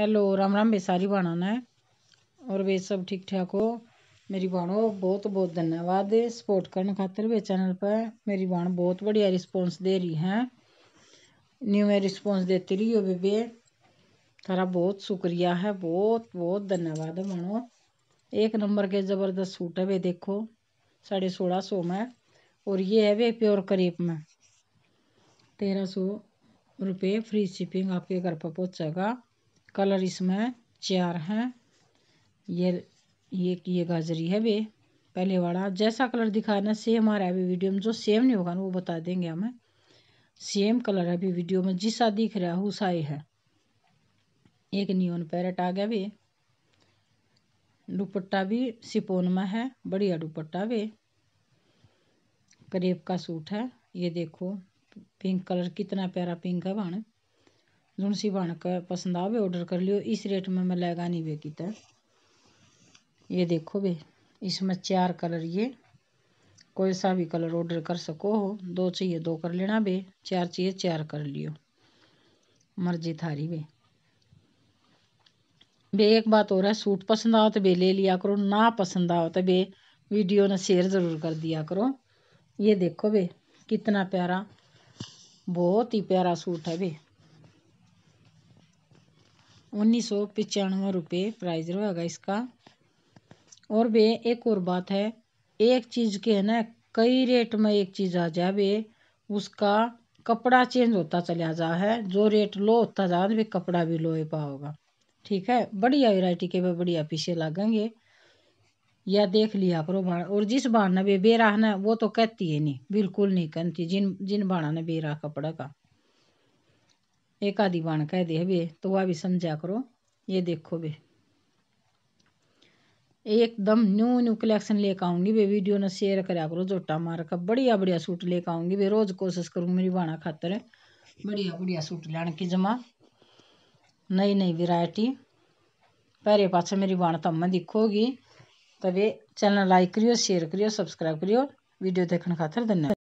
hello Ram Ram बेसारी बाणा ने और वे सब ठीक ठाक हो मेरी बाणो बहुत बहुत धन्यवाद सपोर्ट करने खातर वे चैनल पर मेरी बाण बहुत बढ़िया रिस्पांस दे रही है न्यू में रिस्पांस देती रही हो बेबे तारा बहुत शुक्रिया है बहुत बहुत धन्यवाद है बाणो एक नंबर के ज़बरदस्त सूट है वे देखो साढ़े सोलह सौ में और ये है वे प्योर करीब में तेरह सौ रुपये फ्री शिपिंग आपके घर पर पहुँचेगा कलर इसमें चार हैं ये ये ये गाजरी है वे पहले वाला जैसा कलर दिखा ना सेम आ रहा है अभी वीडियो में जो सेम नहीं होगा ना वो बता देंगे हमें सेम कलर है अभी वीडियो में जिसा दिख रहा है उसा ही है एक नियोन पैरेट आ गया भी दुपट्टा भी सिपोन में है बढ़िया दुपट्टा भी करेब का सूट है ये देखो पिंक कलर कितना प्यारा पिंक है वाणी जोन सी कर पसंद आवे ऑर्डर कर लियो इस रेट में मैं लगा नहीं बे की ये देखो बे इसमें चार कलर ये कोई सा भी कलर ऑर्डर कर सको हो दो चाहिए दो कर लेना बे चार चाहिए चार कर लियो मर्जी थारी बे बे एक बात और है सूट पसंद आओ तो बे ले लिया करो ना पसंद आओ तो बे वीडियो ने शेयर ज़रूर कर दिया करो ये देखो बे कितना प्यारा बहुत ही प्यारा सूट है बे उन्नीस सौ पचानवे रुपये प्राइज रहेगा इसका और वे एक और बात है एक चीज़ के है ना कई रेट में एक चीज़ आ जाए उसका कपड़ा चेंज होता चला जा है जो रेट लो होता जा वे तो कपड़ा भी लो पाओगा ठीक है बढ़िया वेरायटी के वे बढ़िया पीछे लागेंगे या देख लिया करो भाड़ा और जिस भाड़ा ने वे बेरा है ना वो तो कहती है नहीं बिल्कुल नहीं कहती जिन जिन भाड़ा ने बेरा कपड़ा का एक आदि बाण कह दे बे तो वह भी समझा करो ये देखो बे एकदम न्यू न्यू कलेक्शन लेकर आऊँगी बे वीडियो ने शेयर करा करो जोटा मार का बढ़िया बढ़िया सूट लेकर आऊँगी बे रोज़ कोशिश करूँगी मेरी बाणा खातर बढ़िया बढ़िया सूट लैन की जमा नई नई वरायटी पैरे पाछे मेरी बाण तम तो दिखोगी तो वे चैनल लाइक करियो शेयर करियो सब्सक्राइब करियो वीडियो देखने खातर धन्यवाद